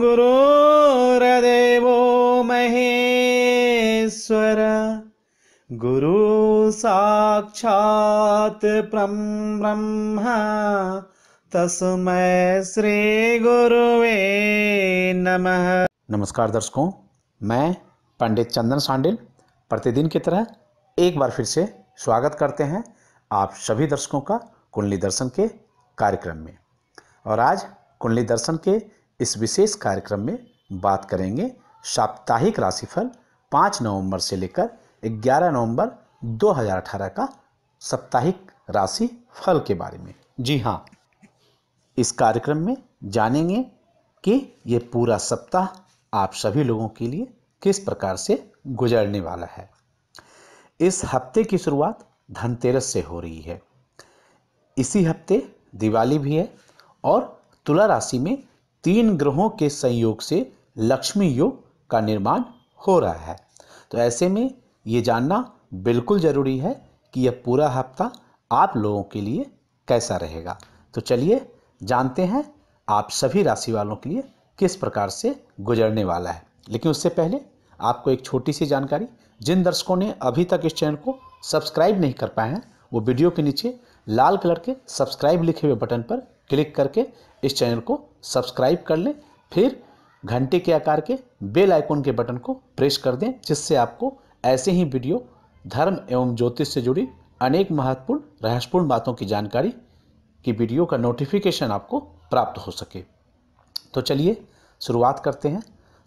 गुरुर्देवो महेश्वर गुरु साक्षात् परं ब्रह्म तस्मै श्री गुरुवे नमः नमस्कार दर्शकों मैं पंडित चंदन सांडिल प्रतिदिन की तरह एक बार फिर से स्वागत करते हैं आप सभी दर्शकों का कुंडली दर्शन के कार्यक्रम में और आज कुंडली दर्शन के इस विशेष कार्यक्रम में बात करेंगे साप्ताहिक राशिफल 5 नवंबर से लेकर 11 नवंबर 2018 का साप्ताहिक राशि फल के बारे में जी हाँ इस कार्यक्रम में जानेंगे कि ये पूरा सप्ताह आप सभी लोगों के लिए किस प्रकार से गुजरने वाला है इस हफ्ते की शुरुआत धनतेरस से हो रही है इसी हफ्ते दिवाली भी है और तुला राशि में तीन ग्रहों के संयोग से लक्ष्मी योग का निर्माण हो रहा है तो ऐसे में ये जानना बिल्कुल ज़रूरी है कि यह पूरा हफ्ता आप लोगों के लिए कैसा रहेगा तो चलिए जानते हैं आप सभी राशि वालों के लिए किस प्रकार से गुजरने वाला है लेकिन उससे पहले आपको एक छोटी सी जानकारी जिन दर्शकों ने अभी तक इस चैनल को सब्सक्राइब नहीं कर पाए हैं वो वीडियो के नीचे लाल कलर के सब्सक्राइब लिखे हुए बटन पर क्लिक करके इस चैनल को सब्सक्राइब कर लें फिर घंटे के आकार के बेल आइकॉन के बटन को प्रेस कर दें जिससे आपको ऐसे ही वीडियो धर्म एवं ज्योतिष से जुड़ी अनेक महत्वपूर्ण रहस्यपूर्ण बातों की जानकारी की वीडियो का नोटिफिकेशन आपको प्राप्त हो सके तो चलिए शुरुआत करते हैं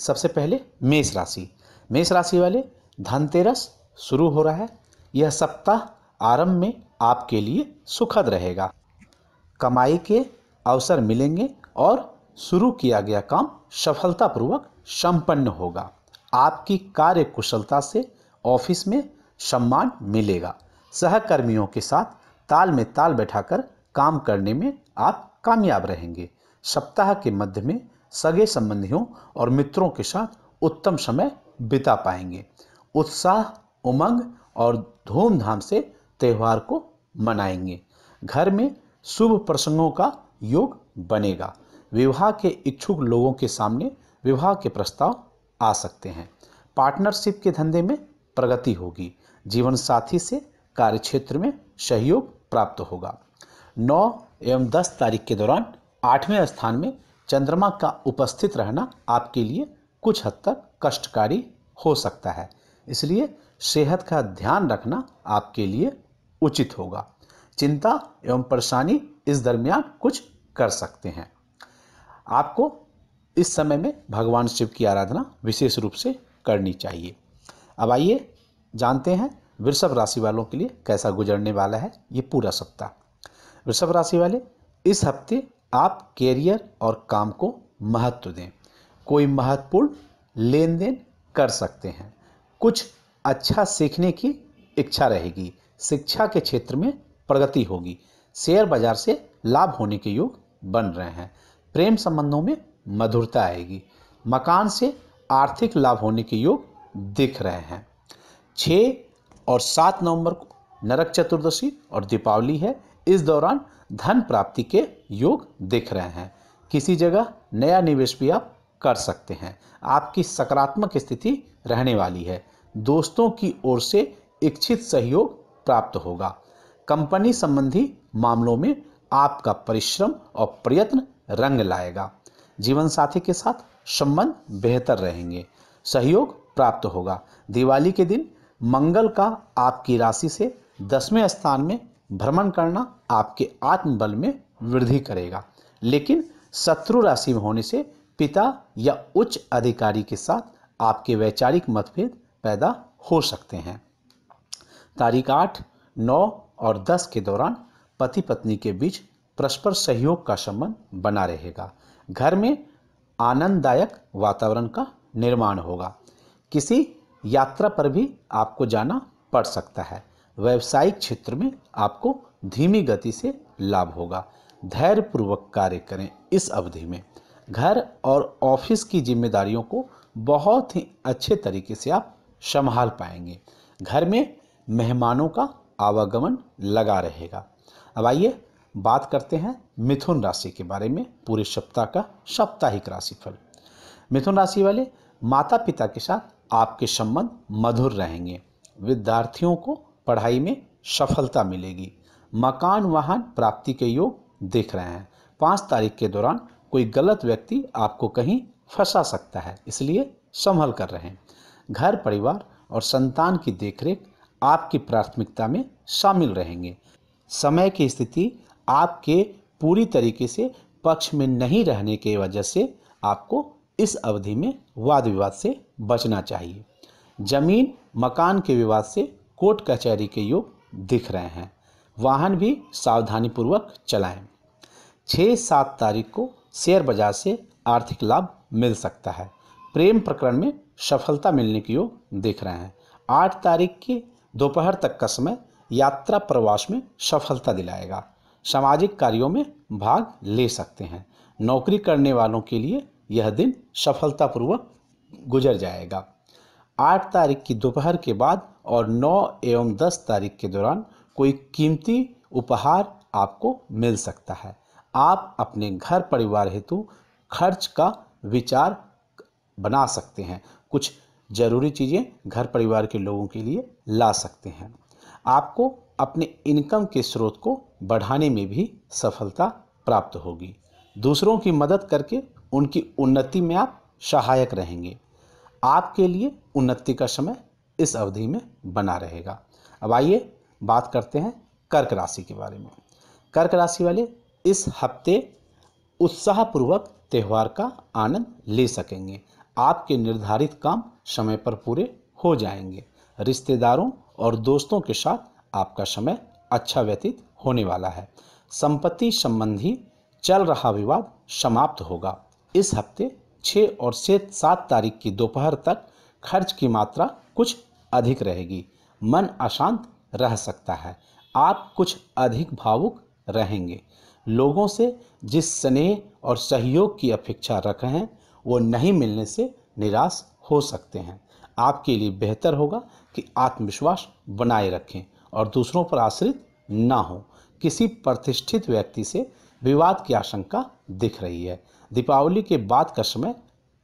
सबसे पहले मेष राशि मेष राशि वाले धनतेरस शुरू हो रहा है यह सप्ताह आरंभ में आपके लिए सुखद रहेगा कमाई के अवसर मिलेंगे और शुरू किया गया काम सफलतापूर्वक संपन्न होगा आपकी कार्य कुशलता से ऑफिस में सम्मान मिलेगा सहकर्मियों के साथ ताल में ताल बैठाकर काम करने में आप कामयाब रहेंगे सप्ताह के मध्य में सगे संबंधियों और मित्रों के साथ उत्तम समय बिता पाएंगे उत्साह उमंग और धूमधाम से त्यौहार को मनाएंगे घर में शुभ प्रसंगों का योग बनेगा विवाह के इच्छुक लोगों के सामने विवाह के प्रस्ताव आ सकते हैं पार्टनरशिप के धंधे में प्रगति होगी जीवन साथी से कार्यक्षेत्र में सहयोग प्राप्त होगा नौ एवं दस तारीख के दौरान आठवें स्थान में चंद्रमा का उपस्थित रहना आपके लिए कुछ हद तक कष्टकारी हो सकता है इसलिए सेहत का ध्यान रखना आपके लिए उचित होगा चिंता एवं परेशानी इस दरमियान कुछ कर सकते हैं आपको इस समय में भगवान शिव की आराधना विशेष रूप से करनी चाहिए अब आइए जानते हैं वृषभ राशि वालों के लिए कैसा गुजरने वाला है ये पूरा सप्ताह वृषभ राशि वाले इस हफ्ते आप कैरियर और काम को महत्व दें कोई महत्वपूर्ण लेन देन कर सकते हैं कुछ अच्छा सीखने की इच्छा रहेगी शिक्षा के क्षेत्र में प्रगति होगी शेयर बाजार से लाभ होने के योग बन रहे हैं प्रेम संबंधों में मधुरता आएगी मकान से आर्थिक लाभ होने के योग दिख रहे हैं छः और सात नवंबर को नरक चतुर्दशी और दीपावली है इस दौरान धन प्राप्ति के योग दिख रहे हैं किसी जगह नया निवेश भी आप कर सकते हैं आपकी सकारात्मक स्थिति रहने वाली है दोस्तों की ओर से इच्छित सहयोग प्राप्त होगा कंपनी संबंधी मामलों में आपका परिश्रम और प्रयत्न रंग लाएगा जीवन साथी के साथ संबंध बेहतर रहेंगे सहयोग प्राप्त होगा दिवाली के दिन मंगल का आपकी राशि से दसवें स्थान में भ्रमण करना आपके आत्मबल में वृद्धि करेगा लेकिन शत्रु राशि में होने से पिता या उच्च अधिकारी के साथ आपके वैचारिक मतभेद पैदा हो सकते हैं तारीख आठ नौ और दस के दौरान पति पत्नी के बीच परस्पर सहयोग का संबंध बना रहेगा घर में आनंददायक वातावरण का निर्माण होगा किसी यात्रा पर भी आपको जाना पड़ सकता है व्यवसायिक क्षेत्र में आपको धीमी गति से लाभ होगा धैर्यपूर्वक कार्य करें इस अवधि में घर और ऑफिस की जिम्मेदारियों को बहुत ही अच्छे तरीके से आप संभाल पाएंगे घर में मेहमानों का आवागमन लगा रहेगा अब आइए बात करते हैं मिथुन राशि के बारे में पूरे सप्ताह का साप्ताहिक राशिफल मिथुन राशि वाले माता पिता के साथ आपके संबंध मधुर रहेंगे विद्यार्थियों को पढ़ाई में सफलता मिलेगी मकान वाहन प्राप्ति के योग देख रहे हैं पाँच तारीख के दौरान कोई गलत व्यक्ति आपको कहीं फंसा सकता है इसलिए संभल कर रहे हैं घर परिवार और संतान की देखरेख आपकी प्राथमिकता में शामिल रहेंगे समय की स्थिति आपके पूरी तरीके से पक्ष में नहीं रहने के वजह से आपको इस अवधि में वाद विवाद से बचना चाहिए जमीन मकान के विवाद से कोर्ट कचहरी के योग दिख रहे हैं वाहन भी सावधानीपूर्वक चलाएं छः सात तारीख को शेयर बाजार से आर्थिक लाभ मिल सकता है प्रेम प्रकरण में सफलता मिलने की योग दिख रहे हैं आठ तारीख के दोपहर तक का समय यात्रा प्रवास में सफलता दिलाएगा सामाजिक कार्यों में भाग ले सकते हैं नौकरी करने वालों के लिए यह दिन सफलतापूर्वक गुजर जाएगा आठ तारीख की दोपहर के बाद और नौ एवं दस तारीख के दौरान कोई कीमती उपहार आपको मिल सकता है आप अपने घर परिवार हेतु खर्च का विचार बना सकते हैं कुछ ज़रूरी चीज़ें घर परिवार के लोगों के लिए ला सकते हैं आपको अपने इनकम के स्रोत को बढ़ाने में भी सफलता प्राप्त होगी दूसरों की मदद करके उनकी उन्नति में आप सहायक रहेंगे आपके लिए उन्नति का समय इस अवधि में बना रहेगा अब आइए बात करते हैं कर्क राशि के बारे में कर्क राशि वाले इस हफ्ते उत्साहपूर्वक त्यौहार का आनंद ले सकेंगे आपके निर्धारित काम समय पर पूरे हो जाएंगे रिश्तेदारों और दोस्तों के साथ आपका समय अच्छा व्यतीत होने वाला है संपत्ति संबंधी चल रहा विवाद समाप्त होगा इस हफ्ते छः और से सात तारीख की दोपहर तक खर्च की मात्रा कुछ अधिक रहेगी मन अशांत रह सकता है आप कुछ अधिक भावुक रहेंगे लोगों से जिस स्नेह और सहयोग की अपेक्षा रखें वो नहीं मिलने से निराश हो सकते हैं आपके लिए बेहतर होगा कि आत्मविश्वास बनाए रखें और दूसरों पर आश्रित ना हो किसी प्रतिष्ठित व्यक्ति से विवाद की आशंका दिख रही है दीपावली के बाद का समय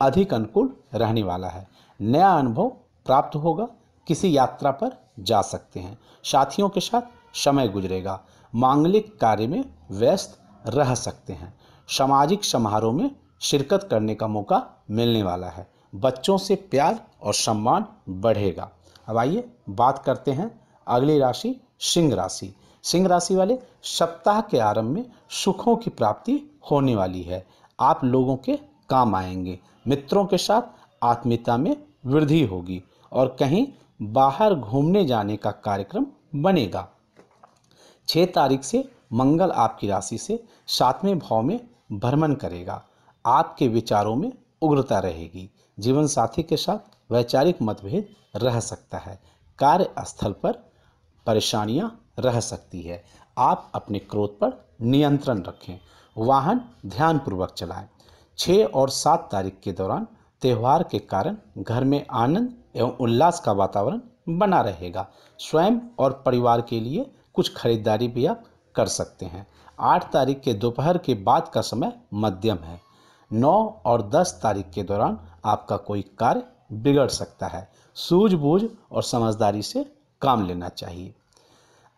अधिक अनुकूल रहने वाला है नया अनुभव प्राप्त होगा किसी यात्रा पर जा सकते हैं साथियों के साथ समय गुजरेगा मांगलिक कार्य में व्यस्त रह सकते हैं सामाजिक समारोह में शिरकत करने का मौका मिलने वाला है बच्चों से प्यार और सम्मान बढ़ेगा अब आइए बात करते हैं अगली राशि सिंह राशि सिंह राशि वाले सप्ताह के आरंभ में सुखों की प्राप्ति होने वाली है आप लोगों के काम आएंगे मित्रों के साथ आत्मीयता में वृद्धि होगी और कहीं बाहर घूमने जाने का कार्यक्रम बनेगा छः तारीख से मंगल आपकी राशि से सातवें भाव में भ्रमण करेगा आपके विचारों में उग्रता रहेगी जीवन साथी के साथ वैचारिक मतभेद रह सकता है कार्यस्थल पर परेशानियां रह सकती है आप अपने क्रोध पर नियंत्रण रखें वाहन ध्यानपूर्वक चलाएं छः और सात तारीख के दौरान त्यौहार के कारण घर में आनंद एवं उल्लास का वातावरण बना रहेगा स्वयं और परिवार के लिए कुछ खरीदारी भी आप कर सकते हैं आठ तारीख के दोपहर के बाद का समय मध्यम है नौ और दस तारीख के दौरान आपका कोई कार्य बिगड़ सकता है सूझबूझ और समझदारी से काम लेना चाहिए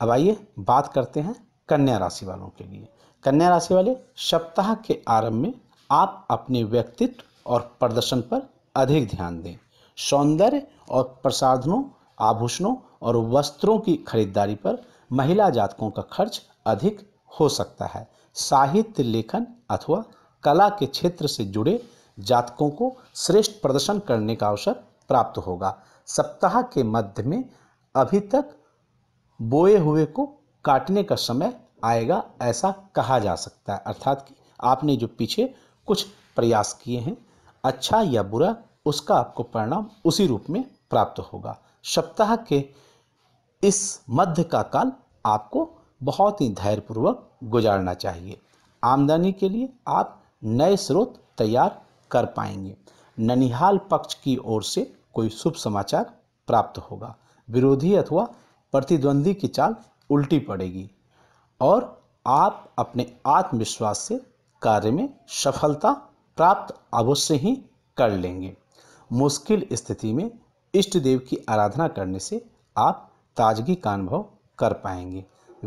अब आइए बात करते हैं कन्या राशि वालों के लिए कन्या राशि वाले सप्ताह के आरंभ में आप अपने व्यक्तित्व और प्रदर्शन पर अधिक ध्यान दें सौंदर्य और प्रसाधनों आभूषणों और वस्त्रों की खरीदारी पर महिला जातकों का खर्च अधिक हो सकता है साहित्य लेखन अथवा कला के क्षेत्र से जुड़े जातकों को श्रेष्ठ प्रदर्शन करने का अवसर प्राप्त होगा सप्ताह के मध्य में अभी तक बोए हुए को काटने का समय आएगा ऐसा कहा जा सकता है अर्थात कि आपने जो पीछे कुछ प्रयास किए हैं अच्छा या बुरा उसका आपको परिणाम उसी रूप में प्राप्त होगा सप्ताह के इस मध्य का काल आपको बहुत ही धैर्यपूर्वक गुजारना चाहिए आमदनी के लिए आप नए स्रोत तैयार कर पाएंगे ननिहाल पक्ष की ओर से कोई शुभ समाचार प्राप्त होगा विरोधी अथवा प्रतिद्वंदी की चाल उल्टी पड़ेगी और आप अपने आत्मविश्वास से कार्य में सफलता प्राप्त अवश्य ही कर लेंगे मुश्किल स्थिति में इष्ट देव की आराधना करने से आप ताजगी का अनुभव कर पाएंगे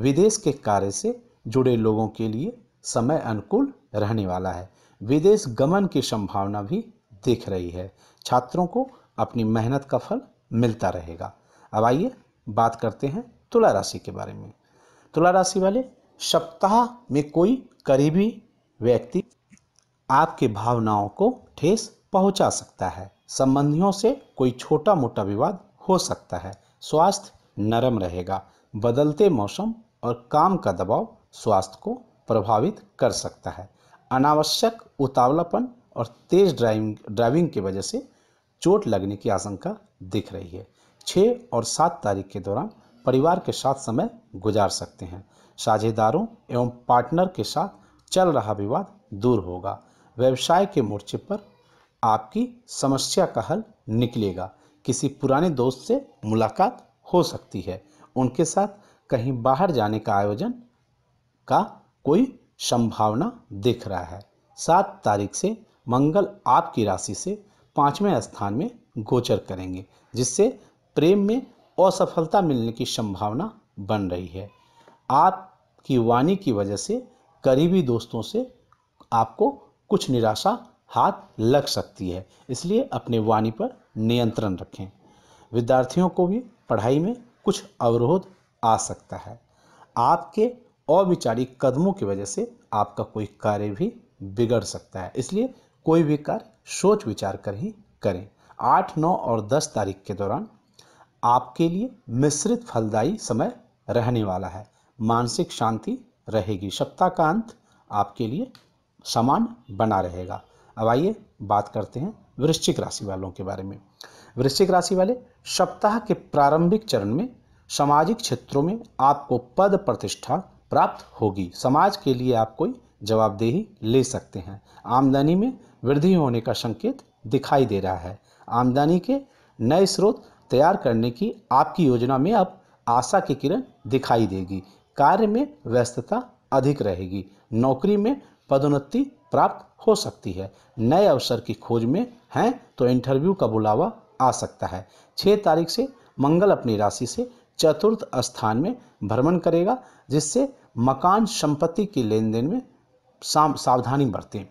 विदेश के कार्य से जुड़े लोगों के लिए समय अनुकूल रहने वाला है विदेश गमन की संभावना भी दिख रही है छात्रों को अपनी मेहनत का फल मिलता रहेगा अब आइए बात करते हैं तुला राशि के बारे में तुला राशि वाले सप्ताह में कोई करीबी व्यक्ति आपके भावनाओं को ठेस पहुंचा सकता है संबंधियों से कोई छोटा मोटा विवाद हो सकता है स्वास्थ्य नरम रहेगा बदलते मौसम और काम का दबाव स्वास्थ्य को प्रभावित कर सकता है अनावश्यक उतावलापन और तेज ड्राइविंग ड्राइविंग की वजह से चोट लगने की आशंका दिख रही है छः और सात तारीख के दौरान परिवार के साथ समय गुजार सकते हैं साझेदारों एवं पार्टनर के साथ चल रहा विवाद दूर होगा व्यवसाय के मोर्चे पर आपकी समस्या का हल निकलेगा किसी पुराने दोस्त से मुलाकात हो सकती है उनके साथ कहीं बाहर जाने का आयोजन का कोई संभावना दिख रहा है सात तारीख से मंगल आपकी राशि से पाँचवें स्थान में गोचर करेंगे जिससे प्रेम में असफलता मिलने की संभावना बन रही है आपकी वाणी की वजह से करीबी दोस्तों से आपको कुछ निराशा हाथ लग सकती है इसलिए अपने वाणी पर नियंत्रण रखें विद्यार्थियों को भी पढ़ाई में कुछ अवरोध आ सकता है आपके अविचारिक कदमों की वजह से आपका कोई कार्य भी बिगड़ सकता है इसलिए कोई भी कार्य सोच विचार कर ही करें आठ नौ और दस तारीख के दौरान आपके लिए मिश्रित फलदायी समय रहने वाला है मानसिक शांति रहेगी सप्ताह का अंत आपके लिए समान बना रहेगा अब आइए बात करते हैं वृश्चिक राशि वालों के बारे में वृश्चिक राशि वाले सप्ताह के प्रारंभिक चरण में सामाजिक क्षेत्रों में आपको पद प्रतिष्ठा प्राप्त होगी समाज के लिए आप कोई जवाबदेही ले सकते हैं आमदनी में वृद्धि होने का संकेत दिखाई दे रहा है आमदनी के नए स्रोत तैयार करने की आपकी योजना में अब आशा की किरण दिखाई देगी कार्य में व्यस्तता अधिक रहेगी नौकरी में पदोन्नति प्राप्त हो सकती है नए अवसर की खोज में हैं तो इंटरव्यू का बुलावा आ सकता है छः तारीख से मंगल अपनी राशि से चतुर्थ स्थान में भ्रमण करेगा जिससे मकान संपत्ति के लेन देन में सावधानी बरतें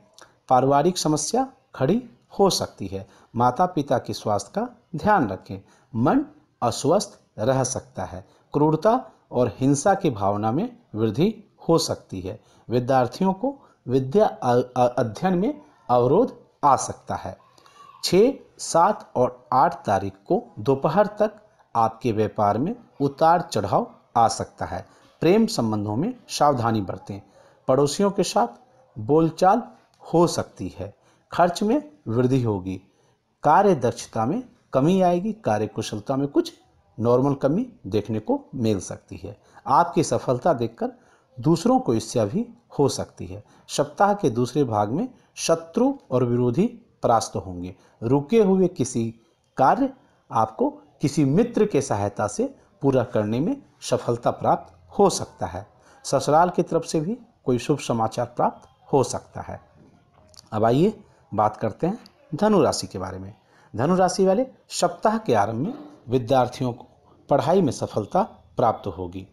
पारिवारिक समस्या खड़ी हो सकती है माता पिता के स्वास्थ्य का ध्यान रखें मन अस्वस्थ रह सकता है क्रूरता और हिंसा की भावना में वृद्धि हो सकती है विद्यार्थियों को विद्या अध्ययन में अवरोध आ सकता है छः सात और आठ तारीख को दोपहर तक आपके व्यापार में उतार चढ़ाव आ सकता है प्रेम संबंधों में सावधानी बरतें पड़ोसियों के साथ बोलचाल हो सकती है खर्च में वृद्धि होगी कार्य दक्षता में कमी आएगी कार्य कुशलता में कुछ नॉर्मल कमी देखने को मिल सकती है आपकी सफलता देखकर दूसरों को इससे भी हो सकती है सप्ताह के दूसरे भाग में शत्रु और विरोधी परास्त होंगे रुके हुए किसी कार्य आपको किसी मित्र के सहायता से पूरा करने में सफलता प्राप्त हो सकता है ससुराल की तरफ से भी कोई शुभ समाचार प्राप्त हो सकता है अब आइए बात करते हैं धनु राशि के बारे में धनु राशि वाले सप्ताह के आरंभ में विद्यार्थियों को पढ़ाई में सफलता प्राप्त होगी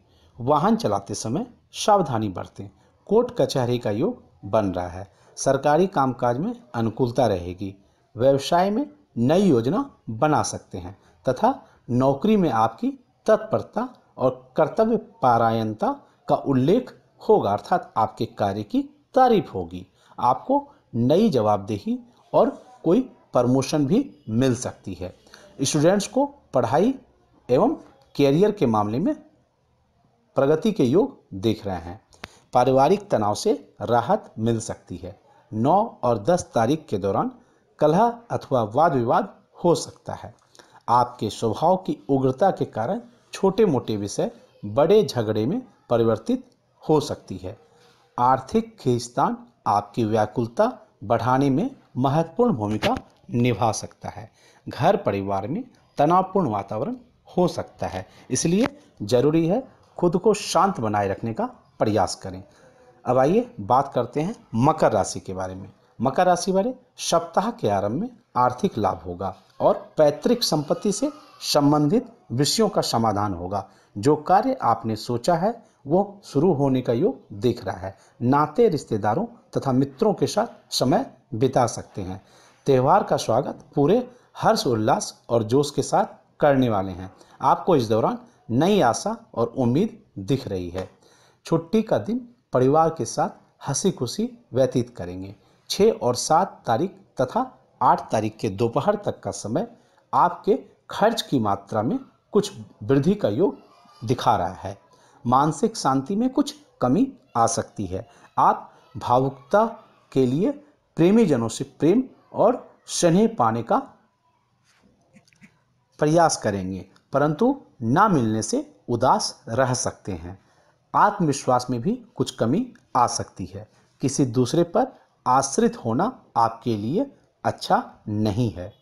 वाहन चलाते समय सावधानी बरतें कोर्ट कचहरी का योग बन रहा है सरकारी कामकाज में अनुकूलता रहेगी व्यवसाय में नई योजना बना सकते हैं तथा नौकरी में आपकी तत्परता और कर्तव्य पारायणता का उल्लेख होगा अर्थात आपके कार्य की तारीफ होगी आपको नई जवाबदेही और कोई प्रमोशन भी मिल सकती है स्टूडेंट्स को पढ़ाई एवं कैरियर के मामले में प्रगति के योग देख रहे हैं पारिवारिक तनाव से राहत मिल सकती है 9 और 10 तारीख के दौरान कलह अथवा वाद विवाद हो सकता है आपके स्वभाव की उग्रता के कारण छोटे मोटे विषय बड़े झगड़े में परिवर्तित हो सकती है आर्थिक खींचतान आपकी व्याकुलता बढ़ाने में महत्वपूर्ण भूमिका निभा सकता है घर परिवार में तनावपूर्ण वातावरण हो सकता है इसलिए जरूरी है खुद को शांत बनाए रखने का प्रयास करें अब आइए बात करते हैं मकर राशि के बारे में मकर राशि वाले सप्ताह के आरंभ में आर्थिक लाभ होगा और पैतृक संपत्ति से संबंधित विषयों का समाधान होगा जो कार्य आपने सोचा है वो शुरू होने का योग देख रहा है नाते रिश्तेदारों तथा मित्रों के साथ समय बिता सकते हैं त्यौहार का स्वागत पूरे हर्ष उल्लास और जोश के साथ करने वाले हैं आपको इस दौरान नई आशा और उम्मीद दिख रही है छुट्टी का दिन परिवार के साथ हंसी खुशी व्यतीत करेंगे छः और सात तारीख तथा आठ तारीख के दोपहर तक का समय आपके खर्च की मात्रा में कुछ वृद्धि का योग दिखा रहा है मानसिक शांति में कुछ कमी आ सकती है आप भावुकता के लिए प्रेमी जनों से प्रेम और स्नेह पाने का प्रयास करेंगे परंतु ना मिलने से उदास रह सकते हैं आत्मविश्वास में भी कुछ कमी आ सकती है किसी दूसरे पर आश्रित होना आपके लिए अच्छा नहीं है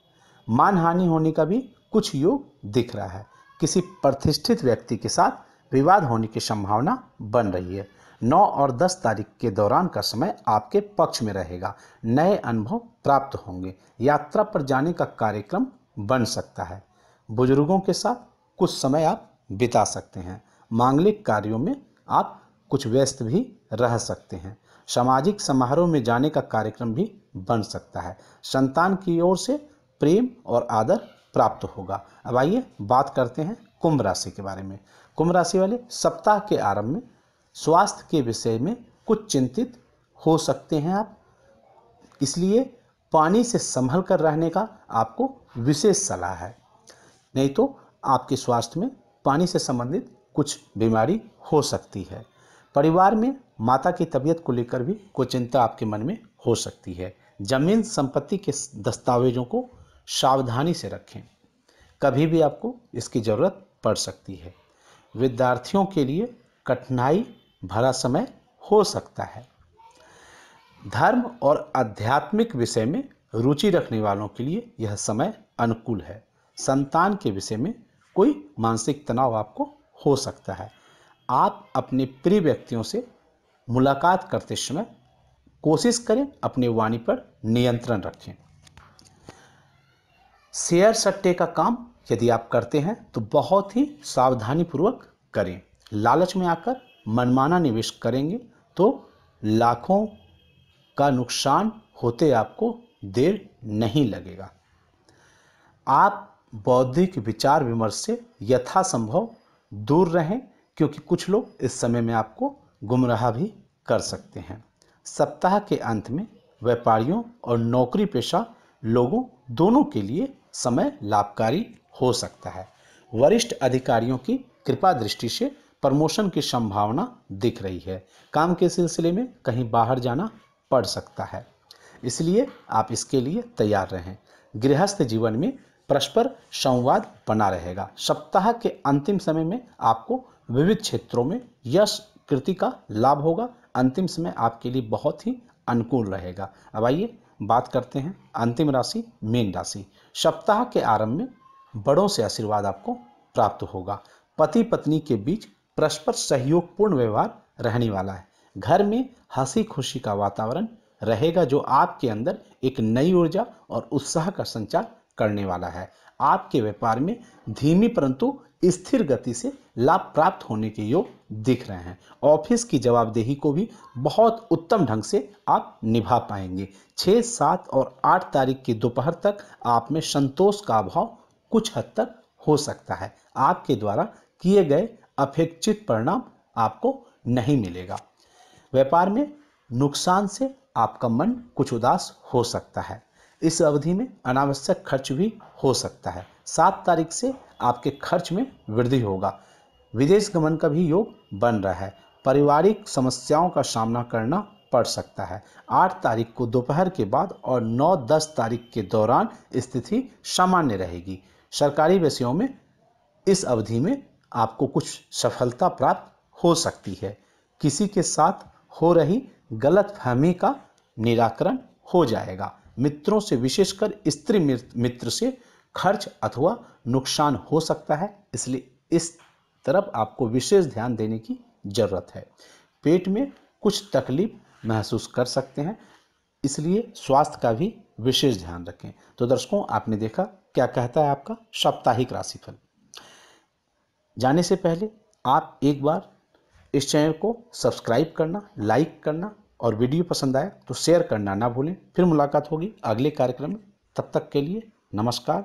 मानहानि होने का भी कुछ योग दिख रहा है किसी प्रतिष्ठित व्यक्ति के साथ विवाद होने की संभावना बन रही है नौ और दस तारीख के दौरान का समय आपके पक्ष में रहेगा नए अनुभव प्राप्त होंगे यात्रा पर जाने का कार्यक्रम बन सकता है बुजुर्गों के साथ कुछ समय आप बिता सकते हैं मांगलिक कार्यों में आप कुछ व्यस्त भी रह सकते हैं सामाजिक समारोह में जाने का कार्यक्रम भी बन सकता है संतान की ओर से प्रेम और आदर प्राप्त होगा अब आइए बात करते हैं कुंभ राशि के बारे में कुंभ राशि वाले सप्ताह के आरंभ में स्वास्थ्य के विषय में कुछ चिंतित हो सकते हैं आप इसलिए पानी से संभल कर रहने का आपको विशेष सलाह है नहीं तो आपके स्वास्थ्य में पानी से संबंधित कुछ बीमारी हो सकती है परिवार में माता की तबीयत को लेकर भी कोई चिंता आपके मन में हो सकती है जमीन संपत्ति के दस्तावेजों को सावधानी से रखें कभी भी आपको इसकी ज़रूरत पड़ सकती है विद्यार्थियों के लिए कठिनाई भरा समय हो सकता है धर्म और आध्यात्मिक विषय में रुचि रखने वालों के लिए यह समय अनुकूल है संतान के विषय में कोई मानसिक तनाव आपको हो सकता है आप अपने प्रिय व्यक्तियों से मुलाकात करते समय कोशिश करें अपनी वाणी पर नियंत्रण रखें शेयर सट्टे का काम यदि आप करते हैं तो बहुत ही सावधानी पूर्वक करें लालच में आकर मनमाना निवेश करेंगे तो लाखों का नुकसान होते आपको देर नहीं लगेगा आप बौद्धिक विचार विमर्श से यथासंभव दूर रहें क्योंकि कुछ लोग इस समय में आपको गुमराह भी कर सकते हैं सप्ताह के अंत में व्यापारियों और नौकरी पेशा लोगों दोनों के लिए समय लाभकारी हो सकता है वरिष्ठ अधिकारियों की कृपा दृष्टि से प्रमोशन की संभावना दिख रही है काम के सिलसिले में कहीं बाहर जाना पड़ सकता है इसलिए आप इसके लिए तैयार रहें गृहस्थ जीवन में परस्पर संवाद बना रहेगा सप्ताह के अंतिम समय में आपको विविध क्षेत्रों में यश कृति का लाभ होगा अंतिम समय आपके लिए बहुत ही अनुकूल रहेगा अब आइए बात करते हैं अंतिम राशि मीन राशि सप्ताह के आरंभ में बड़ों से आशीर्वाद आपको प्राप्त होगा पति पत्नी के बीच परस्पर सहयोगपूर्ण व्यवहार रहने वाला है घर में हंसी खुशी का वातावरण रहेगा जो आपके अंदर एक नई ऊर्जा और उत्साह का संचार करने वाला है आपके व्यापार में धीमी परंतु स्थिर गति से लाभ प्राप्त होने के योग दिख रहे हैं ऑफिस की जवाबदेही को भी बहुत उत्तम ढंग से आप निभा पाएंगे छः सात और आठ तारीख की दोपहर तक आप में संतोष का अभाव कुछ हद तक हो सकता है आपके द्वारा किए गए अपेक्षित परिणाम आपको नहीं मिलेगा व्यापार में नुकसान से आपका मन कुछ उदास हो सकता है इस अवधि में अनावश्यक खर्च भी हो सकता है सात तारीख से आपके खर्च में वृद्धि होगा विदेश गमन का भी योग बन रहा है पारिवारिक समस्याओं का सामना करना पड़ सकता है आठ तारीख को दोपहर के बाद और नौ दस तारीख के दौरान स्थिति सामान्य रहेगी सरकारी विषयों में इस अवधि में आपको कुछ सफलता प्राप्त हो सकती है किसी के साथ हो रही गलत फहमी का निराकरण हो जाएगा मित्रों से विशेषकर स्त्री मित्र से खर्च अथवा नुकसान हो सकता है इसलिए इस तरफ आपको विशेष ध्यान देने की ज़रूरत है पेट में कुछ तकलीफ महसूस कर सकते हैं इसलिए स्वास्थ्य का भी विशेष ध्यान रखें तो दर्शकों आपने देखा क्या कहता है आपका साप्ताहिक राशिफल जाने से पहले आप एक बार इस चैनल को सब्सक्राइब करना लाइक करना और वीडियो पसंद आए तो शेयर करना ना भूलें फिर मुलाकात होगी अगले कार्यक्रम में तब तक के लिए नमस्कार